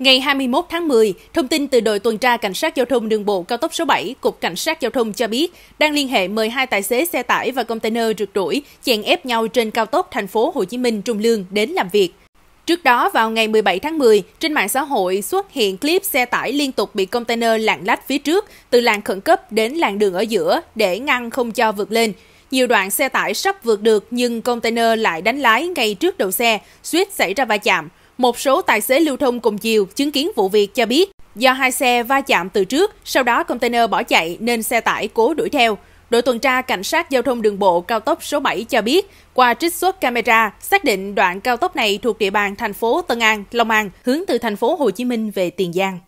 Ngày 21 tháng 10, thông tin từ đội tuần tra cảnh sát giao thông đường bộ cao tốc số 7, Cục Cảnh sát Giao thông cho biết đang liên hệ mời hai tài xế xe tải và container rượt đuổi chèn ép nhau trên cao tốc thành phố Hồ Chí Minh Trung Lương đến làm việc. Trước đó vào ngày 17 tháng 10, trên mạng xã hội xuất hiện clip xe tải liên tục bị container lạng lách phía trước từ làn khẩn cấp đến làn đường ở giữa để ngăn không cho vượt lên. Nhiều đoạn xe tải sắp vượt được nhưng container lại đánh lái ngay trước đầu xe, suýt xảy ra va chạm. Một số tài xế lưu thông cùng chiều chứng kiến vụ việc cho biết do hai xe va chạm từ trước, sau đó container bỏ chạy nên xe tải cố đuổi theo. Đội tuần tra Cảnh sát Giao thông Đường bộ cao tốc số 7 cho biết, qua trích xuất camera, xác định đoạn cao tốc này thuộc địa bàn thành phố Tân An, Long An, hướng từ thành phố Hồ Chí Minh về Tiền Giang.